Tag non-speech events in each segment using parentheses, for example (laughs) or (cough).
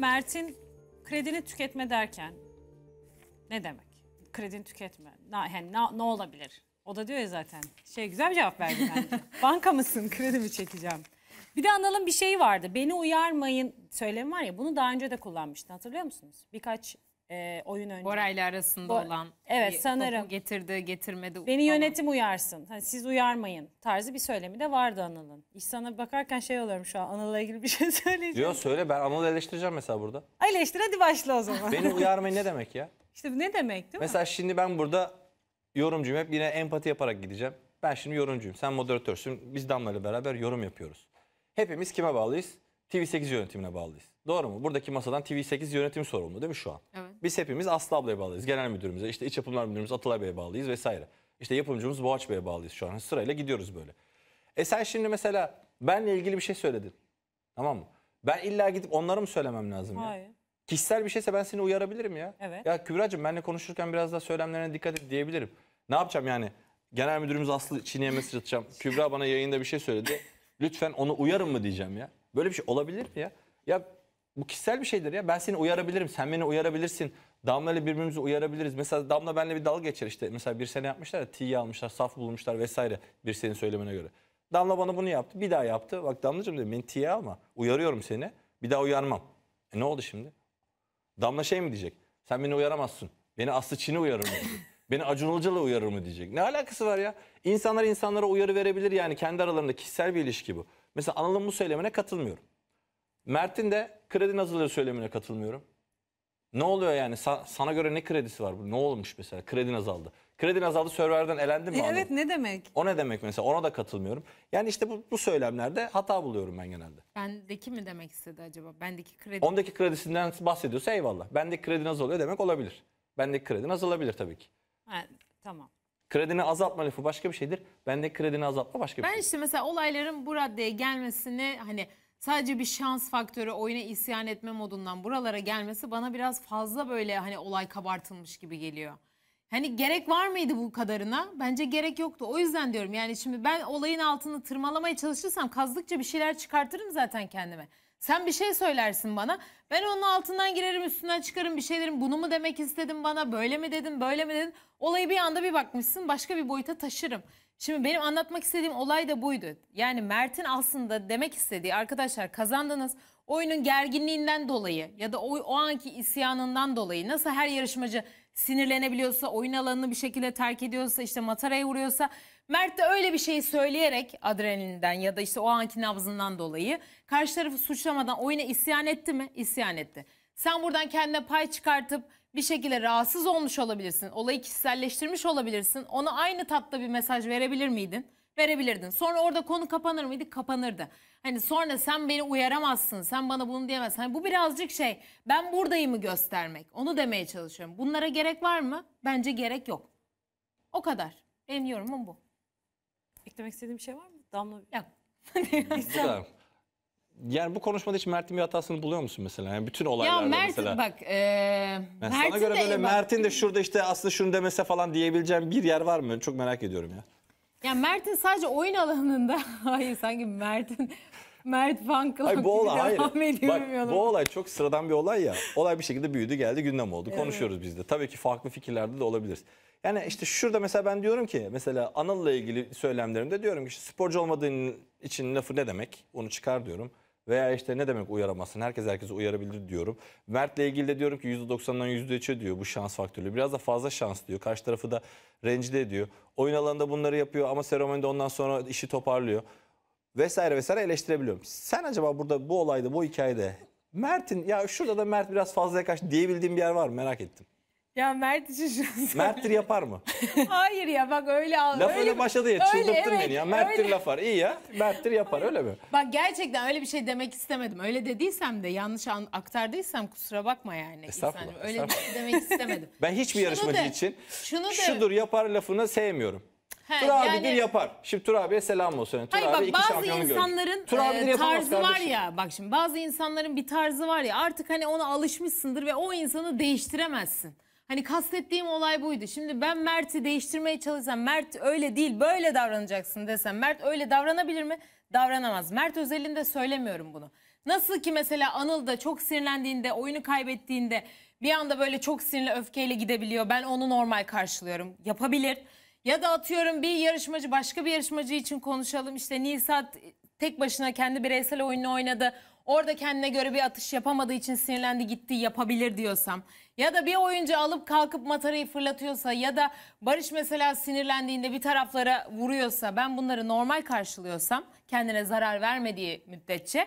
Mert'in kredini tüketme derken ne demek? Kredini tüketme. Na, yani na, ne olabilir? O da diyor ya zaten. Şey güzel bir cevap verdi bence. (laughs) Banka mısın? Kredi mi çekeceğim? Bir de Anıl'ın bir şey vardı. Beni uyarmayın söylemi var ya bunu daha önce de kullanmıştı hatırlıyor musunuz? Birkaç e, oyun önce. Bora ile arasında Bo olan evet, bir sanırım. topu getirdi getirmedi. Beni falan. yönetim uyarsın hani siz uyarmayın tarzı bir söylemi de vardı Anıl'ın. İş bakarken şey oluyorum şu an Anıl'la ilgili bir şey (laughs) söyleyeceğim. Yok söyle ben Anıl'ı eleştireceğim mesela burada. Eleştir hadi başla o zaman. Beni uyarmayın ne demek ya? İşte bu ne demek değil mi? Mesela şimdi ben burada yorumcuyum hep yine empati yaparak gideceğim. Ben şimdi yorumcuyum sen moderatörsün biz Damla'yla beraber yorum yapıyoruz. Hepimiz kime bağlıyız? TV8 yönetimine bağlıyız. Doğru mu? Buradaki masadan TV8 yönetimi sorumlu değil mi şu an? Biz hepimiz Aslı ablaya bağlıyız. Genel müdürümüze, işte iç yapımlar müdürümüz Atalay Bey'e bağlıyız vesaire. İşte yapımcımız Boğaç Bey'e bağlıyız şu an. Hani sırayla gidiyoruz böyle. E sen şimdi mesela benle ilgili bir şey söyledin. Tamam mı? Ben illa gidip onlara mı söylemem lazım Hayır. ya? Kişisel bir şeyse ben seni uyarabilirim ya. Evet. Ya Kübra'cığım benle konuşurken biraz daha söylemlerine dikkat et diyebilirim. Ne yapacağım yani? Genel müdürümüz Aslı Çin'e mesaj atacağım. (laughs) Kübra bana yayında bir şey söyledi. Lütfen onu uyarın mı diyeceğim ya. Böyle bir şey olabilir mi ya? Ya bu kişisel bir şeydir ya. Ben seni uyarabilirim, sen beni uyarabilirsin. Damla ile birbirimizi uyarabiliriz. Mesela Damla benimle bir dalga geçer işte. Mesela bir sene yapmışlar ya T'yi almışlar, saf bulmuşlar vesaire bir senin söylemene göre. Damla bana bunu yaptı, bir daha yaptı. Bak Damlacığım dedim beni T'ye alma, uyarıyorum seni. Bir daha uyarmam. E ne oldu şimdi? Damla şey mi diyecek? Sen beni uyaramazsın. Beni Aslı Çin'i uyarır mı? (laughs) Beni Acun Ilıcalı uyarır mı diyecek. Ne alakası var ya? İnsanlar insanlara uyarı verebilir yani kendi aralarında kişisel bir ilişki bu. Mesela Anıl'ın bu söylemine katılmıyorum. Mert'in de kredi nazarları söylemine katılmıyorum. Ne oluyor yani? Sa- sana göre ne kredisi var bu? Ne olmuş mesela? Kredin azaldı. Kredin azaldı, serverden elendin mi? E, evet, ne demek? O ne demek mesela? Ona da katılmıyorum. Yani işte bu, bu söylemlerde hata buluyorum ben genelde. Bendeki mi demek istedi acaba? Bendeki kredi. Ondaki kredisinden bahsediyorsa eyvallah. Bendeki kredin azalıyor demek olabilir. Bendeki kredin azalabilir tabii ki. Ha, tamam. Kredini azaltma lafı başka bir şeydir. Bendeki kredini azaltma başka bir ben şeydir. Ben işte mesela olayların bu raddeye gelmesini hani Sadece bir şans faktörü oyuna isyan etme modundan buralara gelmesi bana biraz fazla böyle hani olay kabartılmış gibi geliyor. Hani gerek var mıydı bu kadarına? Bence gerek yoktu. O yüzden diyorum yani şimdi ben olayın altını tırmalamaya çalışırsam kazdıkça bir şeyler çıkartırım zaten kendime. Sen bir şey söylersin bana. Ben onun altından girerim, üstünden çıkarım bir şeylerim. Bunu mu demek istedim bana? Böyle mi dedin? Böyle mi dedin? Olayı bir anda bir bakmışsın başka bir boyuta taşırım. Şimdi benim anlatmak istediğim olay da buydu. Yani Mert'in aslında demek istediği arkadaşlar kazandınız oyunun gerginliğinden dolayı ya da o, o anki isyanından dolayı nasıl her yarışmacı sinirlenebiliyorsa, oyun alanını bir şekilde terk ediyorsa, işte mataraya vuruyorsa Mert de öyle bir şeyi söyleyerek adrenalinden ya da işte o anki nabzından dolayı karşı tarafı suçlamadan oyuna isyan etti mi? İsyan etti. Sen buradan kendine pay çıkartıp bir şekilde rahatsız olmuş olabilirsin. Olayı kişiselleştirmiş olabilirsin. Ona aynı tatlı bir mesaj verebilir miydin? Verebilirdin. Sonra orada konu kapanır mıydı? Kapanırdı. Hani sonra sen beni uyaramazsın. Sen bana bunu diyemezsin. Hani bu birazcık şey ben buradayımı göstermek. Onu demeye çalışıyorum. Bunlara gerek var mı? Bence gerek yok. O kadar. Benim yorumum bu. Eklemek istediğim bir şey var mı? Damla. Yok. Bu yani bu konuşmada hiç Mert'in bir hatasını buluyor musun mesela? Yani bütün olaylarda Ya Mert mesela. bak e, Yani sana göre de böyle bak- Mert'in de şurada işte aslında şunu demese falan diyebileceğim bir yer var mı? Çok merak ediyorum ya. Ya Mert'in sadece oyun alanında (laughs) hayır sanki Mert'in Mert fan Hayır bu olay hayır. Bak, bu olay çok sıradan bir olay ya. Olay bir şekilde büyüdü geldi gündem oldu. Konuşuyoruz biz de. Tabii ki farklı fikirlerde de olabiliriz. Yani işte şurada mesela ben diyorum ki mesela Anıl'la ilgili söylemlerimde diyorum ki işte sporcu olmadığın için lafı ne demek? Onu çıkar diyorum. Veya işte ne demek uyaramasın? Herkes herkesi uyarabilir diyorum. Mert'le ilgili de diyorum ki %90'dan %3'e diyor bu şans faktörü. Biraz da fazla şans diyor. Karşı tarafı da rencide ediyor. Oyun alanında bunları yapıyor ama seremonide ondan sonra işi toparlıyor. Vesaire vesaire eleştirebiliyorum. Sen acaba burada bu olayda bu hikayede Mert'in ya şurada da Mert biraz fazla kaç diyebildiğim bir yer var mı? Merak ettim. Ya Mert için şunu Merttir yapar mı? Hayır ya bak öyle al. Laf öyle, öyle başladı ya öyle, çıldırttın evet, beni ya. Merttir öyle. lafar iyi ya. Merttir yapar öyle mi? Bak gerçekten öyle bir şey demek istemedim. Öyle dediysem de yanlış an, aktardıysam kusura bakma yani. Estağfurullah. Öyle estağfurullah. bir şey demek istemedim. (laughs) ben hiçbir yarışmacı için şunu de, şudur yapar lafını sevmiyorum. He, Tur abi yani, bir yapar. Şimdi Tur abiye selam olsun. Yani, Tur hayır, abi bak, iki bazı insanların Tur e, tarzı var ya bak şimdi bazı insanların bir tarzı var ya artık hani ona alışmışsındır ve o insanı değiştiremezsin. Hani kastettiğim olay buydu. Şimdi ben Mert'i değiştirmeye çalışsam Mert öyle değil böyle davranacaksın desem Mert öyle davranabilir mi? Davranamaz. Mert özelinde söylemiyorum bunu. Nasıl ki mesela Anıl da çok sinirlendiğinde, oyunu kaybettiğinde bir anda böyle çok sinirli öfkeyle gidebiliyor. Ben onu normal karşılıyorum. Yapabilir. Ya da atıyorum bir yarışmacı başka bir yarışmacı için konuşalım. İşte Nisat Tek başına kendi bireysel oyununu oynadı. Orada kendine göre bir atış yapamadığı için sinirlendi gitti yapabilir diyorsam. Ya da bir oyuncu alıp kalkıp matarayı fırlatıyorsa ya da Barış mesela sinirlendiğinde bir taraflara vuruyorsa ben bunları normal karşılıyorsam kendine zarar vermediği müddetçe.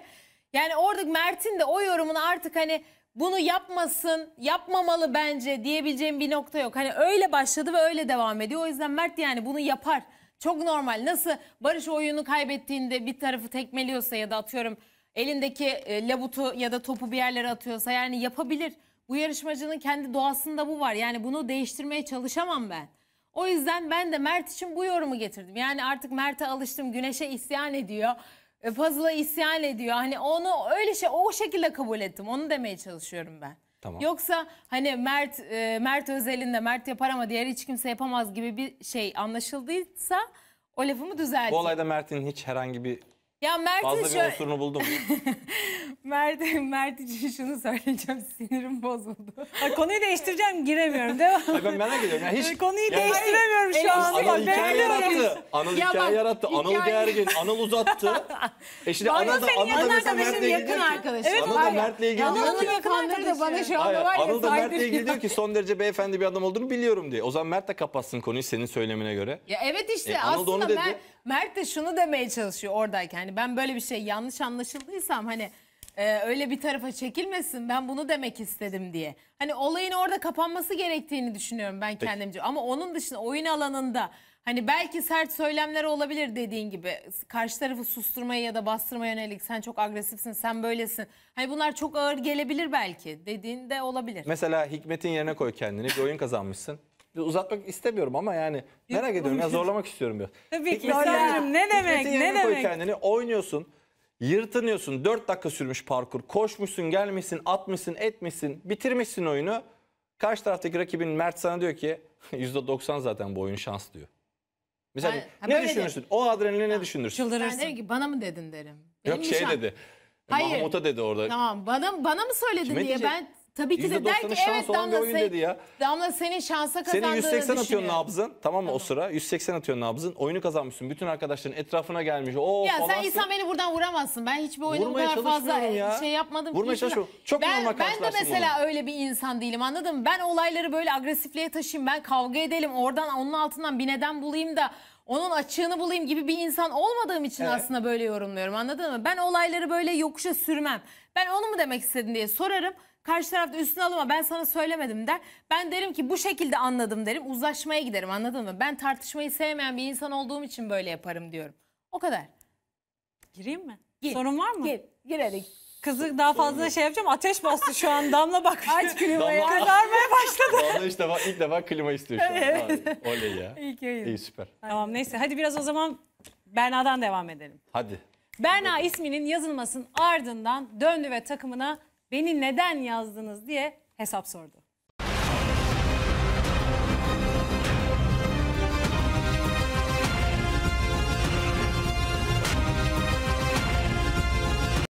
Yani orada Mert'in de o yorumunu artık hani bunu yapmasın, yapmamalı bence diyebileceğim bir nokta yok. Hani öyle başladı ve öyle devam ediyor. O yüzden Mert yani bunu yapar. Çok normal. Nasıl Barış oyunu kaybettiğinde bir tarafı tekmeliyorsa ya da atıyorum elindeki e, labutu ya da topu bir yerlere atıyorsa yani yapabilir. Bu yarışmacının kendi doğasında bu var. Yani bunu değiştirmeye çalışamam ben. O yüzden ben de Mert için bu yorumu getirdim. Yani artık Mert'e alıştım. Güneş'e isyan ediyor. fazla e, isyan ediyor. Hani onu öyle şey o şekilde kabul ettim. Onu demeye çalışıyorum ben. Tamam. Yoksa hani Mert e, Mert özelinde Mert yapar ama diğer hiç kimse yapamaz gibi bir şey anlaşıldıysa o lafımı düzelteyim. Bu olayda Mert'in hiç herhangi bir ya Mert'in Fazla bir şu... osurunu buldum. (laughs) Mert, Mert için şunu söyleyeceğim. Sinirim bozuldu. Ay, konuyu değiştireceğim giremiyorum. Devam. ben merak ediyorum. Yani hiç, konuyu yani, değiştiremiyorum şu an. Anıl hikaye yarattı. Anıl ya hikaye bak, yarattı. Anıl hikaye... gergin. Anıl uzattı. E şimdi Anıl da, Anıl da mesela Mert'le ilgili yakın arkadaşı. Evet, Anıl da Mert'le ilgili diyor da Anıl'ın yakın arkadaşı. Bana şu anda var ya. Anıl da Mert'le ilgili diyor ki son derece beyefendi bir adam olduğunu biliyorum diye. O zaman Mert de kapatsın konuyu senin söylemine göre. Ya evet işte e, aslında Mert de şunu demeye çalışıyor oradayken. Hani Hani ben böyle bir şey yanlış anlaşıldıysam hani e, öyle bir tarafa çekilmesin ben bunu demek istedim diye. Hani olayın orada kapanması gerektiğini düşünüyorum ben kendimce. Ama onun dışında oyun alanında hani belki sert söylemler olabilir dediğin gibi. Karşı tarafı susturmaya ya da bastırmaya yönelik sen çok agresifsin sen böylesin. Hani bunlar çok ağır gelebilir belki dediğinde olabilir. Mesela Hikmet'in yerine koy kendini bir oyun kazanmışsın uzatmak istemiyorum ama yani merak ediyorum. Ya zorlamak istiyorum biraz. Tabii ki. Hikmet'in yanına- Ne demek? Hikmet'in Ne yanına koy demek? kendini oynuyorsun. Yırtınıyorsun. 4 dakika sürmüş parkur. Koşmuşsun, gelmişsin, atmışsın, etmişsin. Bitirmişsin oyunu. Karşı taraftaki rakibin Mert sana diyor ki %90 (laughs) zaten bu oyun şans diyor. Mesela Ben- ne de- düşünürsün? O adrenalini ne düşünürsün? Ben Çıldırırsın. derim ki bana mı dedin derim. Benim Yok şey nişan- dedi. Hayır. Mahmut'a dedi orada. Tamam bana, bana mı söyledin Kime diye diyecek? ben Tabii ki de der ki evet Damla, oyun dedi ya. Damla senin şansa kazandığını Senin 180 atıyorsun nabzın tamam mı tamam. o sıra 180 atıyorsun nabzın oyunu kazanmışsın. Bütün arkadaşların etrafına gelmiş. Oo, ya falansın. sen insan beni buradan vuramazsın. Ben hiçbir oyunda bu kadar fazla ya. şey yapmadım. Vurmaya çalışıyorum. Çok ben, normal Ben de mesela onu. öyle bir insan değilim anladın mı? Ben olayları böyle agresifliğe taşıyayım. Ben kavga edelim oradan onun altından bir neden bulayım da onun açığını bulayım gibi bir insan olmadığım için evet. aslında böyle yorumluyorum anladın mı? Ben olayları böyle yokuşa sürmem. Ben onu mu demek istedin diye sorarım. Karşı tarafta üstüne alıma ben sana söylemedim der. Ben derim ki bu şekilde anladım derim. Uzlaşmaya giderim anladın mı? Ben tartışmayı sevmeyen bir insan olduğum için böyle yaparım diyorum. O kadar. Gireyim mi? Gir. Sorun var mı? Gir. Girelim. Kızı daha fazla Sorun şey yapacağım. Ateş bastı şu an. Damla bak. (laughs) Aç klimayı. Damla... (laughs) Kızarmaya başladı. Damla işte bak ilk defa klima istiyor şu an. Evet. oley ya. İyi ki İyi süper. Tamam neyse hadi biraz o zaman Berna'dan devam edelim. Hadi. Berna isminin yazılmasının ardından döndü ve takımına beni neden yazdınız diye hesap sordu.